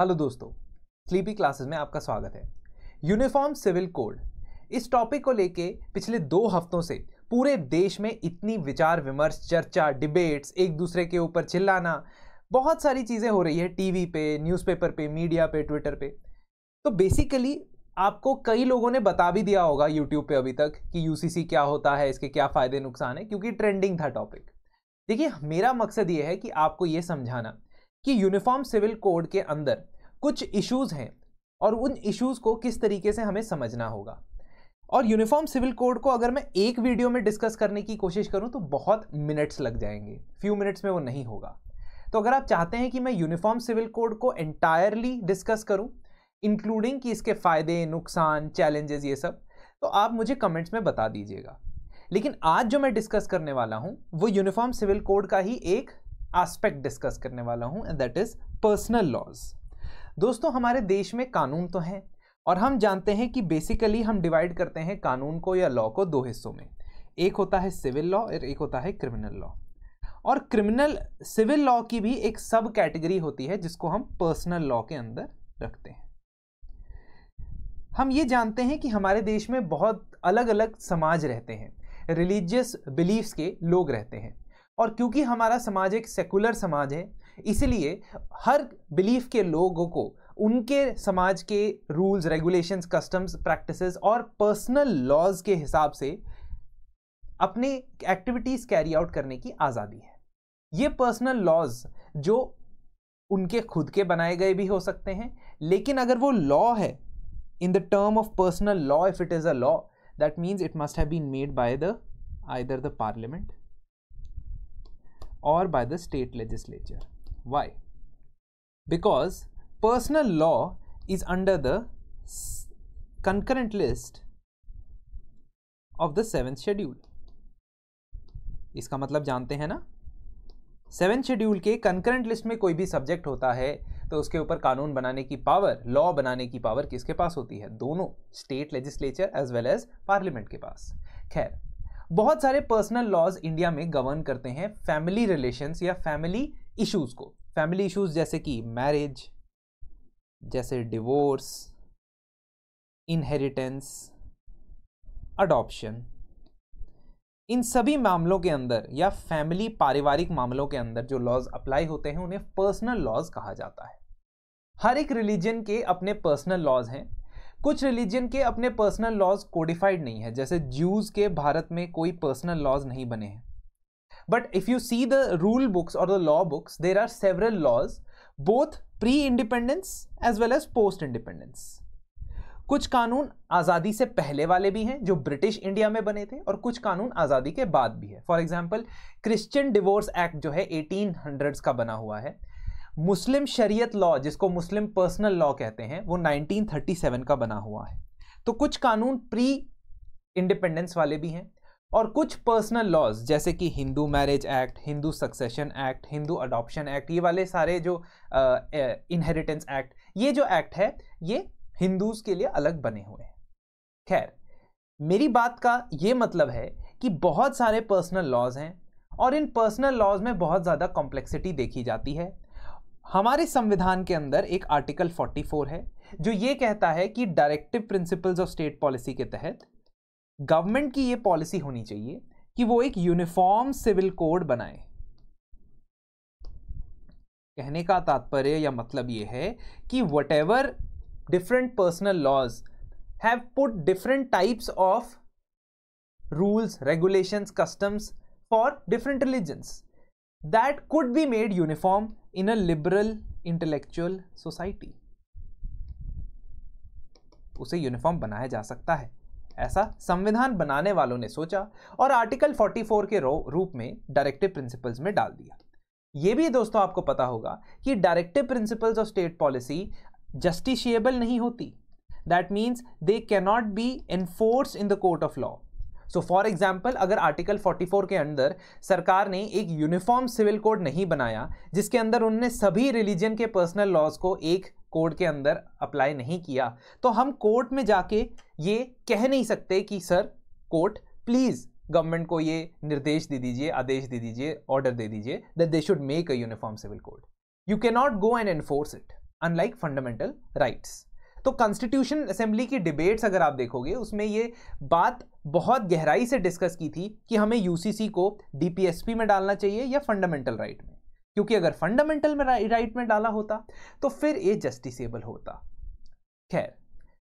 Hello दोस्तों sleepy classes में आपका स्वागत है यूनिफॉर्म सिविल कोड इस टॉपिक को लेके पिछले दो हफ्तों से पूरे देश में इतनी विचार विमर्श चर्चा डिबेट्स एक दूसरे के ऊपर चिल्लाना बहुत सारी चीज़ें हो रही है टीवी पे न्यूज़पेपर पे मीडिया पे ट्विटर पे तो बेसिकली आपको कई लोगों ने बता भी दिया होगा यूट्यूब पे अभी तक कि यूसीसी क्या होता है इसके क्या फ़ायदे नुकसान है क्योंकि ट्रेंडिंग था टॉपिक देखिए मेरा मकसद ये है कि आपको ये समझाना कि यूनिफॉर्म सिविल कोड के अंदर कुछ इश्यूज हैं और उन इश्यूज को किस तरीके से हमें समझना होगा और यूनिफॉर्म सिविल कोड को अगर मैं एक वीडियो में डिस्कस करने की कोशिश करूं तो बहुत मिनट्स लग जाएंगे फ्यू मिनट्स में वो नहीं होगा तो अगर आप चाहते हैं कि मैं यूनिफॉर्म सिविल कोड को एंटायरली डिस्कस करूं इंक्लूडिंग कि इसके फ़ायदे नुकसान चैलेंजेस ये सब तो आप मुझे कमेंट्स में बता दीजिएगा लेकिन आज जो मैं डिस्कस करने वाला हूँ वो यूनिफॉर्म सिविल कोड का ही एक एस्पेक्ट डिस्कस करने वाला हूँ and that is personal laws दोस्तों हमारे देश में कानून तो हैं और हम जानते हैं कि बेसिकली हम डिवाइड करते हैं कानून को या लॉ को दो हिस्सों में एक होता है सिविल लॉ और एक होता है क्रिमिनल लॉ और क्रिमिनल सिविल लॉ की भी एक सब कैटेगरी होती है जिसको हम पर्सनल लॉ के अंदर रखते हैं हम ये जानते हैं कि हमारे देश में बहुत अलग अलग समाज रहते हैं रिलीजियस बिलीव्स के लोग रहते हैं और क्योंकि हमारा समाज एक सेकुलर समाज है इसलिए हर बिलीफ के लोगों को उनके समाज के रूल्स रेगुलेशंस कस्टम्स प्रैक्टिसेस और पर्सनल लॉज के हिसाब से अपने एक्टिविटीज़ कैरी आउट करने की आज़ादी है ये पर्सनल लॉज जो उनके खुद के बनाए गए भी हो सकते हैं लेकिन अगर वो लॉ है in the term of personal law if it is a law that means it must have been made by the either the parliament or by the state legislature. Why? Because personal law is under the concurrent list of the seven schedule इसका मतलब जानते हैं ना seven schedule के concurrent list में कोई भी subject होता है तो उसके ऊपर कानून बनाने की पावर लॉ बनाने की पावर किसके पास होती है दोनों state legislature as well as parliament के पास खैर बहुत सारे पर्सनल लॉज इंडिया में गवर्न करते हैं फैमिली रिलेशंस या फैमिली इश्यूज को फैमिली इश्यूज जैसे कि मैरिज जैसे डिवोर्स इनहेरिटेंस अडॉप्शन इन सभी मामलों के अंदर या फैमिली पारिवारिक मामलों के अंदर जो लॉज अप्लाई होते हैं उन्हें पर्सनल लॉज कहा जाता है हर एक रिलीजन के अपने पर्सनल लॉज हैं कुछ रिलीजन के अपने पर्सनल लॉज कोडिफाइड नहीं है जैसे ज्यूज के भारत में कोई पर्सनल लॉज नहीं बने हैं but if you see the rule books और the law books there are several laws both pre independence as well as post independence कुछ कानून आज़ादी से पहले वाले भी हैं जो ब्रिटिश इंडिया में बने थे और कुछ कानून आज़ादी के बाद भी है for example Christian divorce act जो है एटीन हंड्रेड्स का बना हुआ है मुस्लिम शरीयत लॉ जिसको मुस्लिम पर्सनल लॉ कहते हैं वो 1937 का बना हुआ है तो कुछ कानून प्री इंडिपेंडेंस वाले भी हैं और कुछ पर्सनल लॉज जैसे कि Hindu marriage act Hindu succession act Hindu adoption act ये वाले सारे जो इनहेरिटेंस एक्ट ये जो एक्ट है ये हिंदूज के लिए अलग बने हुए हैं खैर मेरी बात का ये मतलब है कि बहुत सारे पर्सनल लॉज हैं और इन पर्सनल लॉज में बहुत ज़्यादा कॉम्प्लेक्सिटी देखी जाती है हमारे संविधान के अंदर एक आर्टिकल 44 है जो ये कहता है कि directive principles of state policy के तहत गवर्नमेंट की ये पॉलिसी होनी चाहिए कि वो एक यूनिफॉर्म सिविल कोड बनाए कहने का तात्पर्य या मतलब ये है कि whatever different personal laws have put different types of rules regulations customs for different religions that could be made uniform in a liberal intellectual society उसे यूनिफॉर्म बनाया जा सकता है ऐसा संविधान बनाने वालों ने सोचा और आर्टिकल 44 के रूप में डायरेक्टिव प्रिंसिपल्स में डाल दिया ये भी दोस्तों आपको पता होगा कि directive principles of state policy justiciable नहीं होती that means they cannot be enforce in the court of law so for example अगर आर्टिकल 44 के अंदर सरकार ने एक यूनिफॉर्म सिविल कोड नहीं बनाया जिसके अंदर उनने सभी रिलीजन के पर्सनल लॉज को एक कोड के अंदर अप्लाई नहीं किया तो हम कोर्ट में जाके ये कह नहीं सकते कि सर कोर्ट प्लीज़ गवर्नमेंट को ये निर्देश दे दीजिए आदेश दे दीजिए ऑर्डर दे दीजिए that they should make a uniform civil code you can not go and enforce it unlike fundamental rights तो कॉन्स्टिट्यूशन असेंबली की डिबेट्स अगर आप देखोगे उसमें ये बात बहुत गहराई से डिस्कस की थी कि हमें यूसीसी को डीपीएसपी में डालना चाहिए या फंडामेंटल राइट में क्योंकि अगर फंडामेंटल में राइट में डाला होता तो फिर ये जस्टिसेबल होता खैर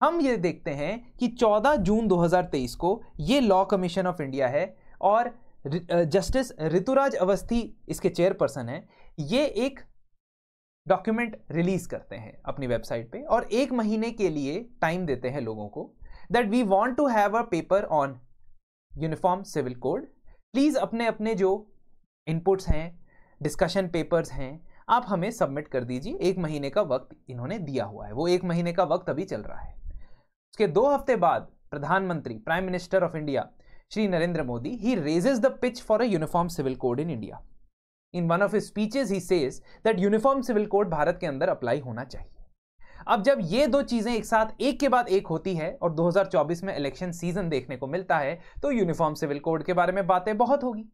हम ये देखते हैं कि 14 जून 2023 को ये लॉ कमीशन ऑफ इंडिया है और जस्टिस ऋतुराज अवस्थी इसके चेयरपर्सन हैं ये एक डॉक्यूमेंट रिलीज करते हैं अपनी वेबसाइट पे और एक महीने के लिए टाइम देते हैं लोगों को that we want to have a paper on uniform civil code please अपने अपने जो इनपुट्स हैं डिस्कशन पेपर्स हैं आप हमें सबमिट कर दीजिए एक महीने का वक्त इन्होंने दिया हुआ है वो एक महीने का वक्त अभी चल रहा है उसके दो हफ्ते बाद प्रधानमंत्री prime minister of India Shri Narendra Modi he raises the pitch for a uniform civil code in India in one of speeches he says that uniform civil code Bharat के अंदर अप्लाई होना चाहिए अब जब ये दो चीज़ें एक साथ एक के बाद एक होती है और 2024 में इलेक्शन सीजन देखने को मिलता है तो यूनिफॉर्म सिविल कोड के बारे में बातें बहुत होगी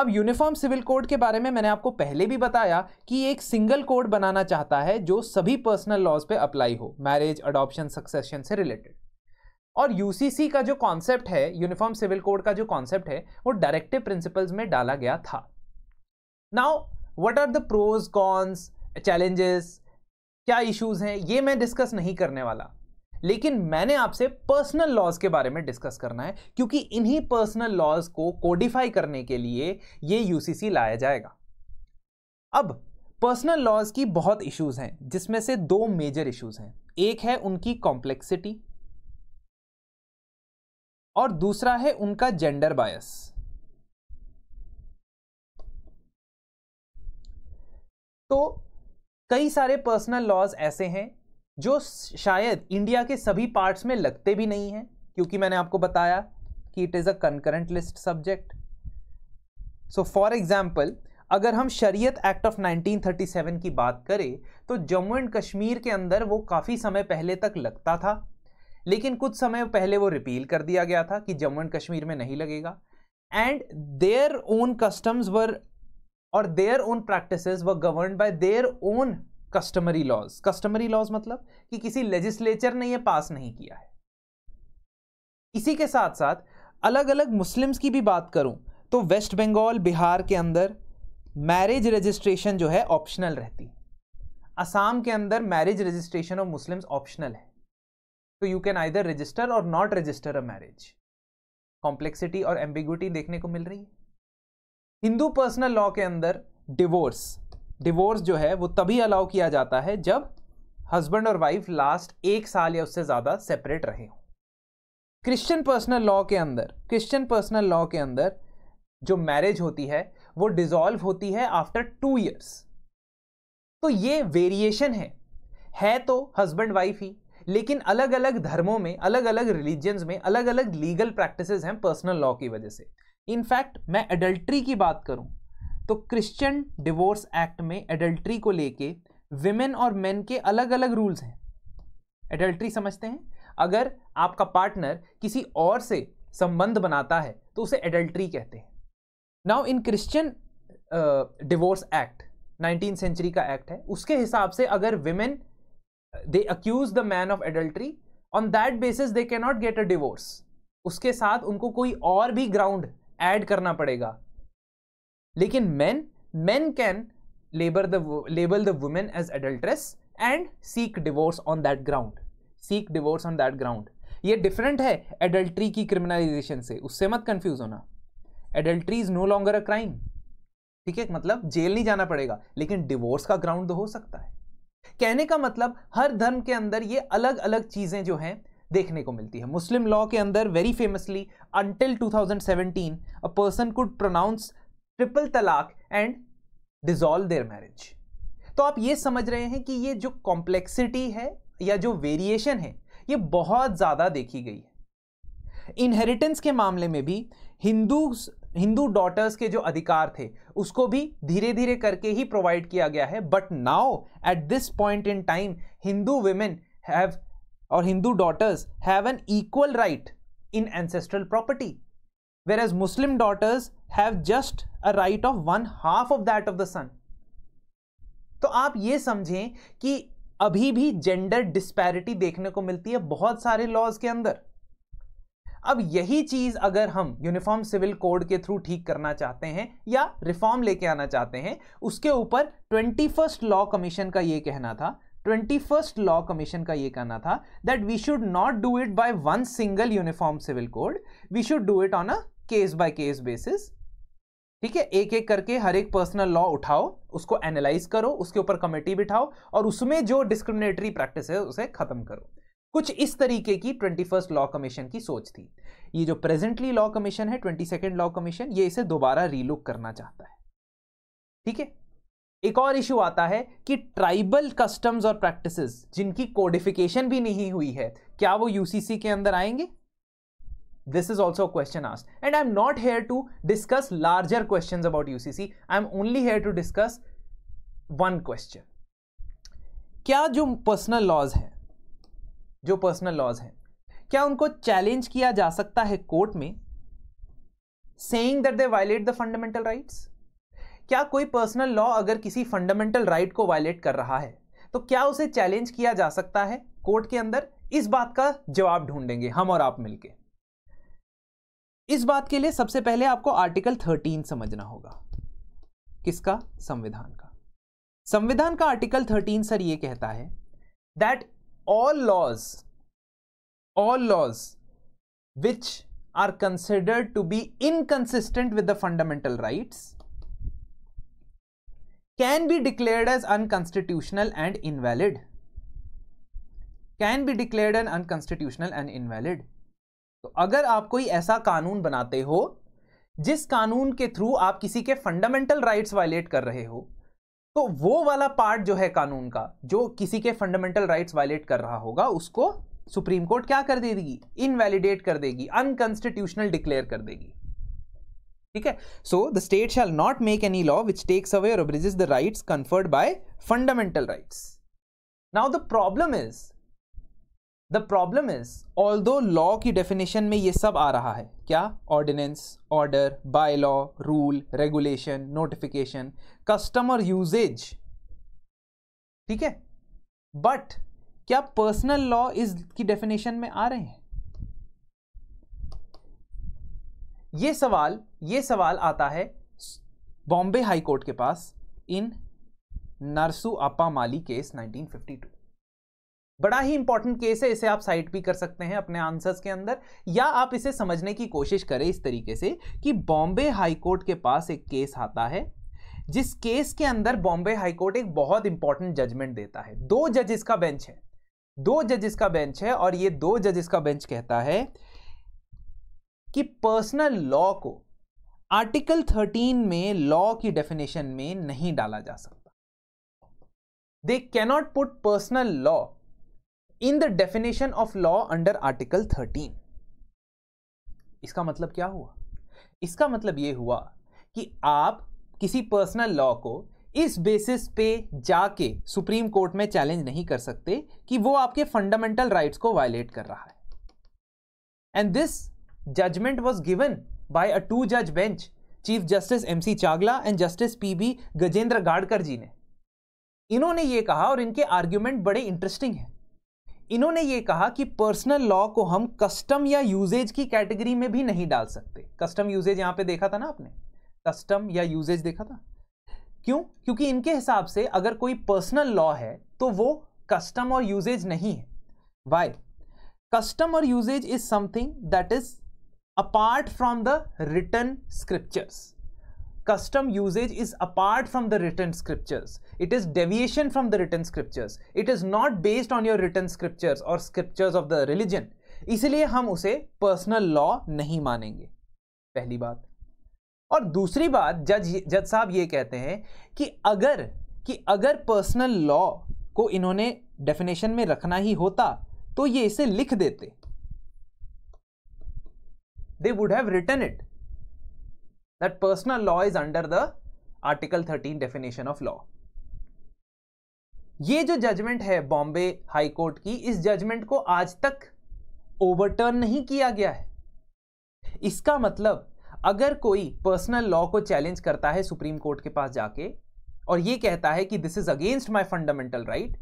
अब यूनिफॉर्म सिविल कोड के बारे में मैंने आपको पहले भी बताया कि एक सिंगल कोड बनाना चाहता है जो सभी पर्सनल लॉज पे अप्लाई हो मैरिज अडॉप्शन सक्सेशन से रिलेटेड और यूसीसी का जो कॉन्सेप्ट है यूनिफॉर्म सिविल कोड का जो कॉन्सेप्ट है वो डायरेक्टिव प्रिंसिपल्स में डाला गया था now what are the pros cons challenges क्या इश्यूज हैं ये मैं डिस्कस नहीं करने वाला लेकिन मैंने आपसे पर्सनल लॉज के बारे में डिस्कस करना है क्योंकि इन्हीं पर्सनल लॉज को कोडिफाई करने के लिए ये यूसीसी लाया जाएगा अब पर्सनल लॉज की बहुत इश्यूज हैं जिसमें से दो मेजर इश्यूज हैं एक है उनकी कॉम्प्लेक्सिटी और दूसरा है उनका जेंडर बायस तो कई सारे पर्सनल लॉज ऐसे हैं जो शायद इंडिया के सभी पार्ट्स में लगते भी नहीं हैं क्योंकि मैंने आपको बताया कि it is a concurrent list subject so for example अगर हम शरीयत एक्ट ऑफ 1937 की बात करें तो जम्मू एंड कश्मीर के अंदर वो काफ़ी समय पहले तक लगता था लेकिन कुछ समय पहले वो रिपील कर दिया गया था कि जम्मू एंड कश्मीर में नहीं लगेगा and their own customs were or their own practice we govern by their own customary laws customary laws मतलब कि किसी लेजिस्लेचर ने यह पास नहीं किया है इसी के साथ साथ अलग अलग मुस्लिम्स की भी बात करूं तो वेस्ट बंगाल बिहार के अंदर मैरिज रजिस्ट्रेशन जो है ऑप्शनल रहती है असम के अंदर marriage registration of Muslims optional है तो you can either register or not register a marriage complexity और एम्बिग्यूटी देखने को मिल रही है हिंदू पर्सनल लॉ के अंदर डिवोर्स डिवोर्स जो है वो तभी अलाउ किया जाता है जब हस्बैंड और वाइफ लास्ट एक साल या उससे ज़्यादा सेपरेट रहे हों क्रिश्चियन पर्सनल लॉ के अंदर क्रिश्चियन पर्सनल लॉ के अंदर जो मैरिज होती है वो डिजॉल्व होती है आफ्टर टू ईयर्स तो ये वेरिएशन है है तो हस्बैंड वाइफ ही लेकिन अलग अलग धर्मों में अलग अलग रिलीजन्स में अलग अलग लीगल प्रैक्टिसेस हैं पर्सनल लॉ की वजह से इनफैक्ट मैं एडल्ट्री की बात करूं तो क्रिश्चियन डिवोर्स एक्ट में एडल्ट्री को लेके विमेन और मेन के अलग अलग रूल्स हैं एडल्ट्री समझते हैं अगर आपका पार्टनर किसी और से संबंध बनाता है तो उसे एडल्ट्री कहते हैं now in Christian divorce act nineteen century का एक्ट है उसके हिसाब से अगर women they accuse the man of adultery on that basis they cannot get a divorce उसके साथ उनको कोई और भी ग्राउंड ऐड करना पड़ेगा लेकिन man man can labour the label the women as adulteress and seek divorce on that ground seek divorce on that ground ये डिफरेंट है एडल्ट्री की क्रिमिनलाइजेशन से उससे मत कंफ्यूज होना adultery is no longer a crime ठीक है मतलब जेल नहीं जाना पड़ेगा लेकिन डिवोर्स का ग्राउंड तो हो सकता है कहने का मतलब हर धर्म के अंदर ये अलग अलग चीज़ें जो हैं देखने को मिलती है मुस्लिम लॉ के अंदर very famously until 2017 a person could pronounce triple talaq and dissolve their marriage तो आप ये समझ रहे हैं कि ये जो कॉम्प्लेक्सिटी है या जो वेरिएशन है ये बहुत ज़्यादा देखी गई है इनहेरिटेंस के मामले में भी हिंदू हिंदू डॉटर्स के जो अधिकार थे उसको भी धीरे धीरे करके ही प्रोवाइड किया गया है but now at this point in time Hindu women have or Hindu daughters have an equal right in ancestral property whereas Muslim daughters have just a right of one half of that of the son तो आप ये समझें कि अभी भी gender disparity देखने को मिलती है बहुत सारे लॉज के अंदर अब यही चीज अगर हम यूनिफॉर्म सिविल कोड के थ्रू ठीक करना चाहते हैं या रिफॉर्म लेके आना चाहते हैं उसके ऊपर ट्वेंटी फर्स्ट लॉ कमीशन का यह कहना था ट्वेंटी फर्स्ट लॉ कमीशन का ये कहना था that we should not do it by one single uniform civil code we should do it on a case by case basis ठीक है एक एक करके हर एक पर्सनल लॉ उठाओ उसको एनालाइज करो उसके ऊपर कमेटी बिठाओ और उसमें जो डिस्क्रिमिनेटरी प्रैक्टिस है उसे खत्म करो कुछ इस तरीके की ट्वेंटी फर्स्ट लॉ कमीशन की सोच थी ये जो प्रेजेंटली लॉ कमीशन है ट्वेंटी सेकेंड लॉ कमीशन ये इसे दोबारा रीलुक करना चाहता है ठीक है एक और इशू आता है कि ट्राइबल कस्टम्स और प्रैक्टिसेस जिनकी कोडिफिकेशन भी नहीं हुई है क्या वो यूसीसी के अंदर आएंगे this is also question asked and I am not here to discuss larger question about UCC I am only here to discuss one question क्या जो पर्सनल लॉज है जो पर्सनल लॉज है क्या उनको चैलेंज किया जा सकता है कोर्ट में saying that they violate the fundamental rights क्या कोई पर्सनल लॉ अगर किसी फंडामेंटल राइट right को वायलेट कर रहा है तो क्या उसे चैलेंज किया जा सकता है कोर्ट के अंदर इस बात का जवाब ढूंढेंगे हम और आप मिलके इस बात के लिए सबसे पहले आपको आर्टिकल 13 समझना होगा किसका संविधान का संविधान का आर्टिकल 13 सर ये कहता है that all laws all laws which are considered to be inconsistent with the fundamental rights can be declared as unconstitutional and invalid can be declared an unconstitutional and invalid तो अगर आप कोई ऐसा कानून बनाते हो जिस कानून के थ्रू आप किसी के फंडामेंटल राइट्स वायलेट कर रहे हो तो वो वाला पार्ट जो है कानून का जो किसी के फंडामेंटल राइट्स वायलेट कर रहा होगा उसको सुप्रीम कोर्ट क्या कर देगी इनवैलिडेट कर देगी अनकॉन्स्टिट्यूशनल डिक्लेयर कर देगी ठीक है so the state shall not make any law which takes away or abridges the right conferred by fundamental right now the problem is the problem is although law की definition में ये सब आ रहा है क्या ordinance order bylaw rule regulation notification customer usages ठीक है बट क्या पर्सनल लॉ इज की डेफिनेशन में आ रहे हैं ये सवाल ये सवाल आता है बॉम्बे हाई कोर्ट के पास इन नरसू अपा माली केस 1952 बड़ा ही इंपॉर्टेंट केस है इसे आप साइट भी कर सकते हैं अपने आंसर्स के अंदर या आप इसे समझने की कोशिश करें इस तरीके से कि बॉम्बे हाई कोर्ट के पास एक केस आता है जिस केस के अंदर बॉम्बे हाई कोर्ट एक बहुत इंपॉर्टेंट जजमेंट देता है दो जजिस का बेंच है दो जजिस का बेंच है और ये दो जजिस का बेंच कहता है कि पर्सनल लॉ को आर्टिकल 13 में लॉ की डेफिनेशन में नहीं डाला जा सकता they cannot put personal law in the definition of law under article 13 इसका मतलब क्या हुआ इसका मतलब यह हुआ कि आप किसी पर्सनल लॉ को इस बेसिस पे जाके सुप्रीम कोर्ट में चैलेंज नहीं कर सकते कि वो आपके फंडामेंटल राइट्स को वायलेट कर रहा है and this judgement was given by a two जज bench chief justice M C Chagla and justice P B Gajendragadkar ji ने इन्होंने ये कहा और इनके आर्ग्यूमेंट बड़े इंटरेस्टिंग हैं इन्होंने ये कहा कि पर्सनल लॉ को हम कस्टम या यूजेज की कैटेगरी में भी नहीं डाल सकते कस्टम यूजेज यहाँ पे देखा था ना आपने कस्टम या यूजेज देखा था क्यों क्योंकि इनके हिसाब से अगर कोई पर्सनल लॉ है तो वो कस्टम और यूजेज नहीं है why custom or usages is something that is apart from the written scriptures custom usages is apart from the written scriptures it is deviation from the written scriptures it is not based on your written scriptures or scriptures of the religion इसलिए हम उसे personal law नहीं मानेंगे पहली बात और दूसरी बात जज जज साहब ये कहते हैं कि अगर कि अगर पर्सनल लॉ को इन्होंने डेफिनेशन में रखना ही होता तो ये इसे लिख देते they would have written it that personal law is under the article 13 definition of law ये जो जजमेंट है बॉम्बे हाई कोर्ट की इस जजमेंट को आज तक ओवरटर्न नहीं किया गया है इसका मतलब अगर कोई पर्सनल लॉ को चैलेंज करता है सुप्रीम कोर्ट के पास जाके और ये कहता है कि this is against my fundamental right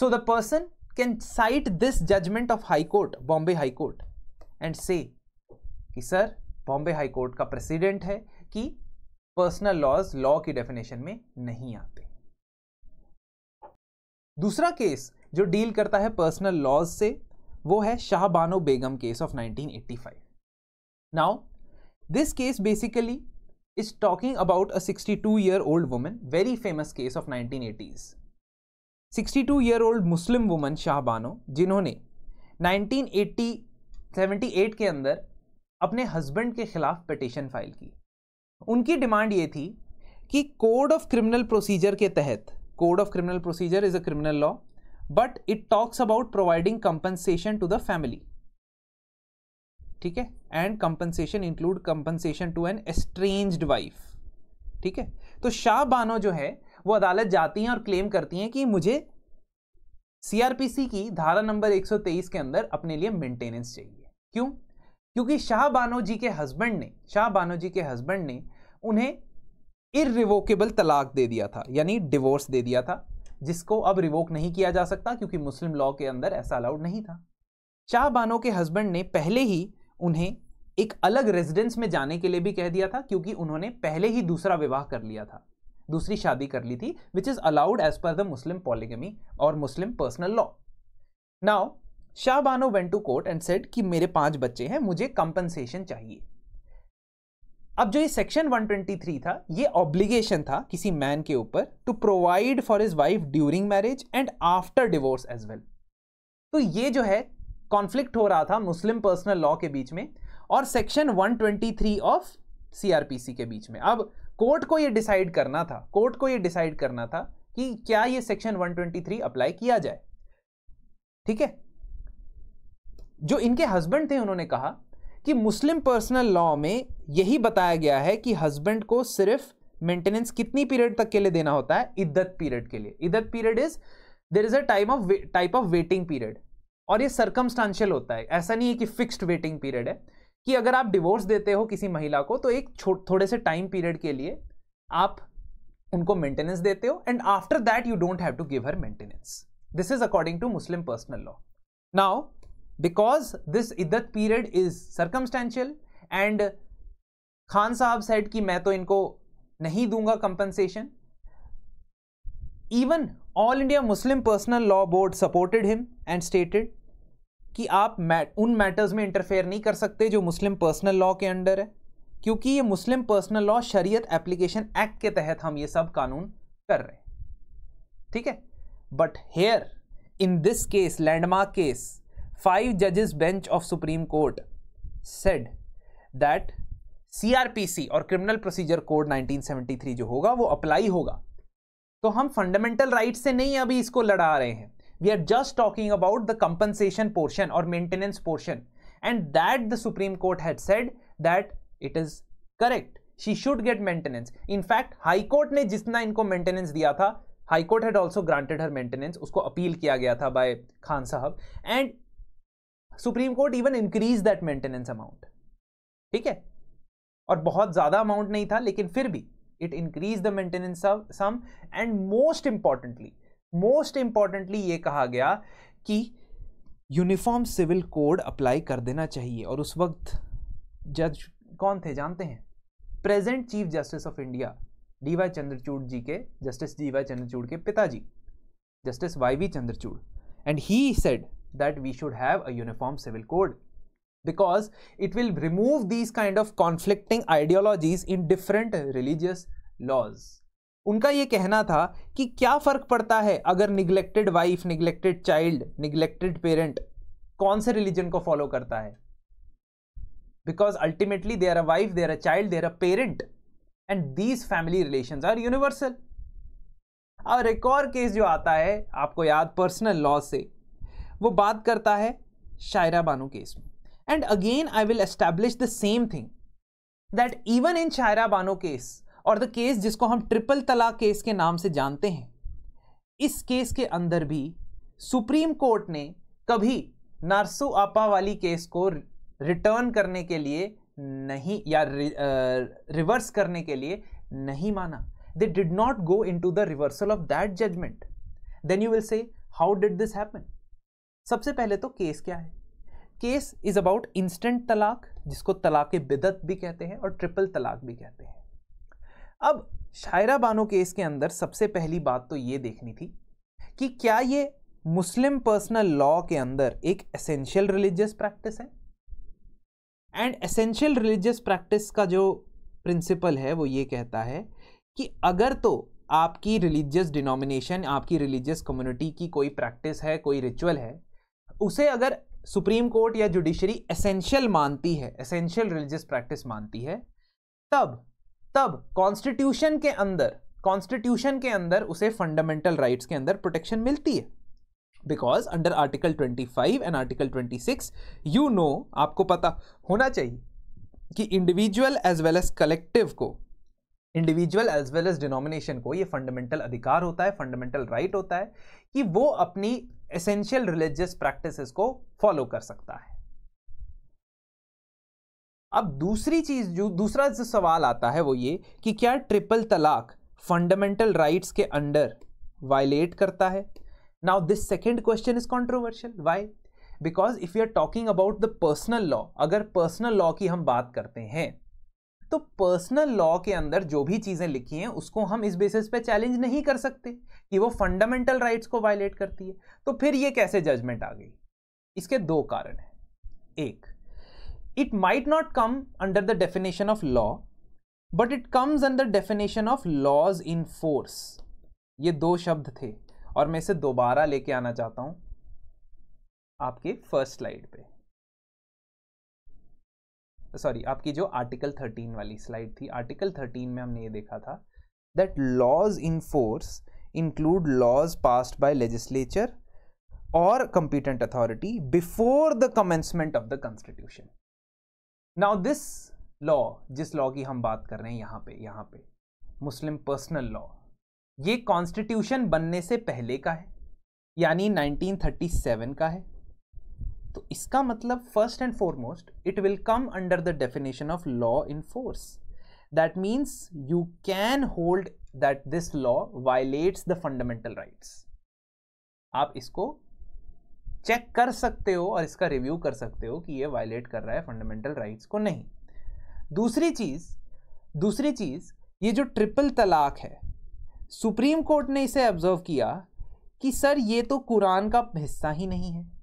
so the person can cite this judgement of high court Bombay high court and say कि सर बॉम्बे हाई कोर्ट का प्रेसिडेंट है कि पर्सनल लॉज लॉ की डेफिनेशन में नहीं आते दूसरा केस जो डील करता है पर्सनल लॉज से वो है Shah Bano Begum case of 1985 now this case basically is talking about a 62 year old woman very famous case of 1980s 62 year old Muslim woman Shah Bano जिन्होंने 1980 78 के अंदर अपने हस्बैंड के खिलाफ पिटिशन फाइल की उनकी डिमांड ये थी कि कोड ऑफ क्रिमिनल प्रोसीजर के तहत code of criminal procedure is a criminal law but it talks about providing compensation to the family ठीक है and compensation include compensation to an estranged wife ठीक है तो शाह बानो जो है वो अदालत जाती हैं और क्लेम करती हैं कि मुझे सीआरपीसी की धारा नंबर 123 के अंदर अपने लिए मेंटेनेंस चाहिए क्यों क्योंकि शाह बानो जी के हस्बैंड ने शाह बानो जी के हस्बैंड ने उन्हें इरिवोकेबल तलाक दे दिया था यानी डिवोर्स दे दिया था जिसको अब रिवोक नहीं किया जा सकता क्योंकि मुस्लिम लॉ के अंदर ऐसा अलाउड नहीं था शाह बानो के हस्बैंड ने पहले ही उन्हें एक अलग रेजिडेंस में जाने के लिए भी कह दिया था क्योंकि उन्होंने पहले ही दूसरा विवाह कर लिया था दूसरी शादी कर ली थी which is allowed as per the Muslim polygamy or Muslim personal law now Shah Bano went to court and said कि मेरे पांच बच्चे हैं मुझे कंपनसेशन चाहिए अब जो ये सेक्शन 123 था ये ऑब्लिगेशन था किसी मैन के ऊपर to provide for his wife during marriage and after divorce as well तो ये जो है कॉन्फ्लिक्ट हो रहा था मुस्लिम पर्सनल लॉ के बीच में और सेक्शन 123 ऑफ सीआरपीसी के बीच में अब कोर्ट को ये डिसाइड करना था कोर्ट को ये डिसाइड करना था कि क्या ये सेक्शन 123 अप्लाई किया जाए ठीक है जो इनके हस्बैंड थे उन्होंने कहा कि मुस्लिम पर्सनल लॉ में यही बताया गया है कि हस्बैंड को सिर्फ मेंटेनेंस कितनी पीरियड तक के लिए देना होता है इद्दत पीरियड के लिए iddat period is there is a time of type of waiting period और ये सरकमस्टांशियल होता है ऐसा नहीं है कि फिक्स्ड वेटिंग पीरियड है कि अगर आप डिवोर्स देते हो किसी महिला को तो एक थोड़े से टाइम पीरियड के लिए आप उनको मेंटेनेंस देते हो and after that you don't have to give her maintenance this is according to Muslim personal law now because this iddat period is circumstantial and khan sahab said ki main to inko nahi dunga compensation even all india muslim personal law board supported him and stated कि आप mat उन matters में interfere नहीं कर सकते जो Muslim personal law के under है क्योंकि ये Muslim personal law Shariat application act के तहत हम ये सब कानून कर रहे हैं ठीक है but here in this case landmark case five जजेस bench of supreme court said that CrPC or criminal procedure code 1973 जो होगा वो अप्लाई होगा तो हम फंडामेंटल राइट से नहीं अभी इसको लड़ा रहे हैं we are just talking about the compensation portion or maintenance portion and that the supreme court had said that it is correct she should get maintenance in fact high court ने जितना इनको मेंटेनेंस दिया था high court had also granted her maintenance उसको appeal किया गया था by Khan Sahab and supreme court even increase that maintenance amount ठीक है और बहुत ज़्यादा अमाउंट नहीं था लेकिन फिर भी it increase the maintenance sum and most importantly most importantly ये कहा गया कि यूनिफॉर्म सिविल कोड अप्लाई कर देना चाहिए और उस वक्त जज कौन थे जानते हैं present chief justice of India D Y Chandrachud ji के जस्टिस डी वाई चंद्रचूड़ के पिताजी justice Y V Chandrachud and he said that we should have a uniform civil code because it will remove these kind of conflicting ideologies in different religious laws उनका ये कहना था कि क्या फ़र्क पड़ता है अगर neglected wife neglected child neglected parent कौन से रिलीजन को फॉलो करता है because ultimately they are a wife they are a child they are a parent and these family relation are universal और एक और केस जो आता है आपको याद पर्सनल लॉ से वो बात करता है शायरा बानो केस में and again I will establish the same thing that even in Shayara Bano case or the case जिसको हम ट्रिपल तलाक केस के नाम से जानते हैं इस केस के अंदर भी सुप्रीम कोर्ट ने कभी नारसू आपा वाली केस को रिटर्न करने के लिए नहीं या रि, आ, रिवर्स करने के लिए नहीं माना they did not go into the reversal of that judgement then you will say how did this happen सबसे पहले तो केस क्या है केस इज़ अबाउट इंस्टेंट तलाक जिसको तलाक बिदत भी कहते हैं और ट्रिपल तलाक भी कहते हैं अब शायरा बानो केस के अंदर सबसे पहली बात तो ये देखनी थी कि क्या ये मुस्लिम पर्सनल लॉ के अंदर एक एसेंशियल रिलीजियस प्रैक्टिस है एंड एसेंशियल रिलीजियस प्रैक्टिस का जो प्रिंसिपल है वो ये कहता है कि अगर तो आपकी रिलीजियस डिनोमिनेशन आपकी रिलीजियस कम्युनिटी की कोई प्रैक्टिस है कोई रिचुअल है उसे अगर सुप्रीम कोर्ट या जुडिशरी एसेंशियल मानती है एसेंशियल रिलीजियस प्रैक्टिस मानती है तब तब कॉन्स्टिट्यूशन के अंदर कॉन्स्टिट्यूशन के अंदर उसे फंडामेंटल राइट्स के अंदर प्रोटेक्शन मिलती है because under article 25 and article 26 you know आपको पता होना चाहिए कि individual as well as collective को individual as well as denomination को ये फंडामेंटल अधिकार होता है फंडामेंटल राइट right होता है कि वो अपनी एसेंशियल रिलीजियस प्रैक्टिसेस को फॉलो कर सकता है अब दूसरी चीज जो दूसरा जो सवाल आता है वो ये कि क्या ट्रिपल तलाक फंडामेंटल राइट्स के अंडर वायलेट करता है now this second question is controversial why because if you are talking about the personal law अगर पर्सनल लॉ की हम बात करते हैं तो पर्सनल लॉ के अंदर जो भी चीज़ें लिखी हैं उसको हम इस बेसिस पे चैलेंज नहीं कर सकते कि वो फंडामेंटल राइट्स को वायलेट करती है तो फिर ये कैसे जजमेंट आ गई इसके दो कारण हैं एक it might not come under the definition of law but it comes under definition of laws in force ये दो शब्द थे और मैं इसे दोबारा लेके आना चाहता हूँ आपके फर्स्ट स्लाइड पे सॉरी आपकी जो आर्टिकल थर्टीन वाली स्लाइड थी आर्टिकल थर्टीन में हमने ये देखा था that laws in force include laws passed by legislature और competent authority before the commencement of the constitution now this law जिस लॉ की हम बात कर रहे हैं यहाँ पे यहाँ पे मुस्लिम पर्सनल लॉ ये कॉन्स्टिट्यूशन बनने से पहले का है यानी 1937 का है तो इसका मतलब first and foremost it will come under the definition of law in force that means you can hold that this law violates the fundamental rights आप इसको चेक कर सकते हो और इसका रिव्यू कर सकते हो कि ये वायलेट कर रहा है फंडामेंटल राइट्स को नहीं दूसरी चीज़ दूसरी चीज़ ये जो ट्रिपल तलाक है सुप्रीम कोर्ट ने इसे ऑब्जर्व किया कि सर ये तो कुरान का हिस्सा ही नहीं है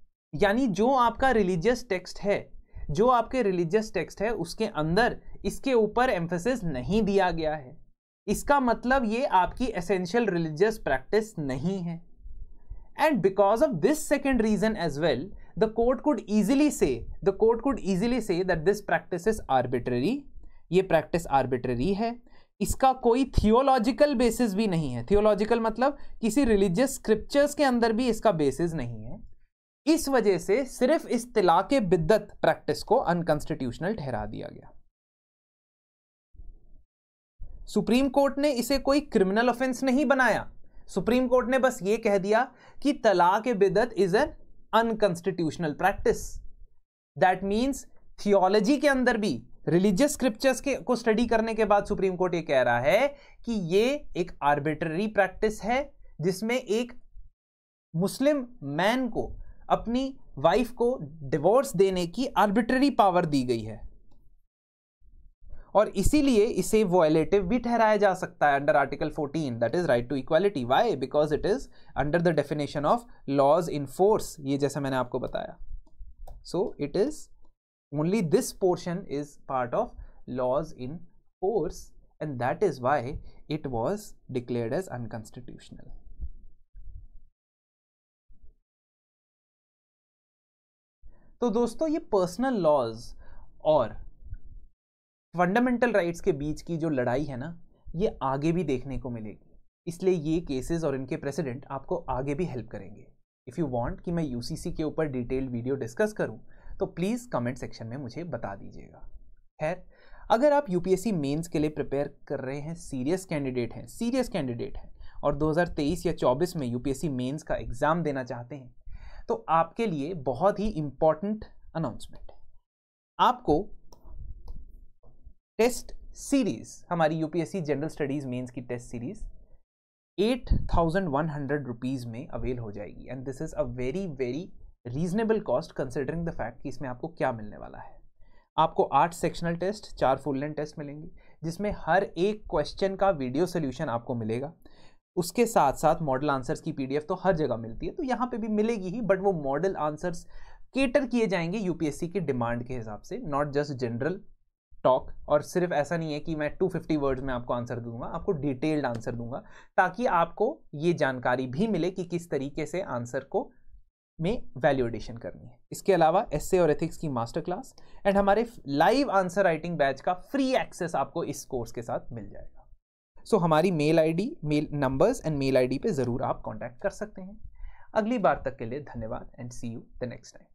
यानी जो आपका रिलीजियस टेक्स्ट है जो आपके रिलीजियस टेक्स्ट है उसके अंदर इसके ऊपर एम्फेसिस नहीं दिया गया है इसका मतलब ये आपकी एसेंशियल रिलीजियस प्रैक्टिस नहीं है and because of this second reason as well the court could easily say the court could easily say that this practice is arbitrary ये प्रैक्टिस आर्बिट्ररी है इसका कोई थियोलॉजिकल बेसिस भी नहीं है थियोलॉजिकल मतलब किसी रिलीजियस स्क्रिप्चर्स के अंदर भी इसका बेसिस नहीं है इस वजह से सिर्फ इस तिलाक बिद्दत प्रैक्टिस को अनकॉन्स्टिट्यूशनल ठहरा दिया गया सुप्रीम कोर्ट ने इसे कोई क्रिमिनल ऑफेंस नहीं बनाया सुप्रीम कोर्ट ने बस यह कह दिया कि तलाक बिदत is an unconstitutional practice that means theology के अंदर भी रिलीजियस स्क्रिप्चर्स के को स्टडी करने के बाद सुप्रीम कोर्ट ये कह रहा है कि ये एक आर्बिट्ररी प्रैक्टिस है जिसमें एक मुस्लिम मैन को अपनी वाइफ को डिवोर्स देने की आर्बिट्ररी पावर दी गई है और इसीलिए इसे वोलेटिव भी ठहराया जा सकता है under article 14 that is right to equality why because it is under the definition of laws in force ये जैसा मैंने आपको बताया so it is only this portion is part of laws in force and that is why it was declared as unconstitutional तो दोस्तों ये personal laws और fundamental rights के बीच की जो लड़ाई है ना ये आगे भी देखने को मिलेगी इसलिए ये केसेस और इनके प्रेसिडेंट आपको आगे भी हेल्प करेंगे इफ़ यू वांट कि मैं यूसीसी के ऊपर डिटेल्ड वीडियो डिस्कस करूं तो प्लीज़ कमेंट सेक्शन में मुझे बता दीजिएगा खैर अगर आप यूपीएससी मेंस के लिए प्रिपेयर कर रहे हैं सीरियस कैंडिडेट हैं सीरियस कैंडिडेट हैं और 2023 या 24 में यूपीएससी मेंस का एग्ज़ाम देना चाहते हैं तो आपके लिए बहुत ही इंपॉर्टेंट अनाउंसमेंट आपको टेस्ट सीरीज हमारी यूपीएससी जनरल स्टडीज मेंस की test series eight thousand one hundred rupees में अवेल हो जाएगी and this is a very very reasonable cost considering the fact कि इसमें आपको क्या मिलने वाला है आपको आठ सेक्शनल टेस्ट चार फुल लेंथ टेस्ट मिलेंगे जिसमें हर एक क्वेश्चन का वीडियो सोल्यूशन आपको मिलेगा उसके साथ साथ मॉडल आंसर्स की पीडीएफ तो हर जगह मिलती है तो यहाँ पे भी मिलेगी ही बट वो मॉडल आंसर्स केटर किए जाएंगे यूपीएससी की डिमांड के हिसाब से नॉट जस्ट जनरल टॉक और सिर्फ ऐसा नहीं है कि मैं 250 वर्ड्स में आपको आंसर दूंगा आपको डिटेल्ड आंसर दूंगा ताकि आपको ये जानकारी भी मिले कि किस तरीके से आंसर को में वैल्यूडेशन करनी है इसके अलावा एसए और एथिक्स की मास्टर क्लास एंड हमारे लाइव आंसर राइटिंग बैच का फ्री एक्सेस आपको इस कोर्स के साथ मिल जाएगा सो हमारी mail ID mail numbers and mail ID पे ज़रूर आप कांटेक्ट कर सकते हैं अगली बार तक के लिए धन्यवाद and see you the next time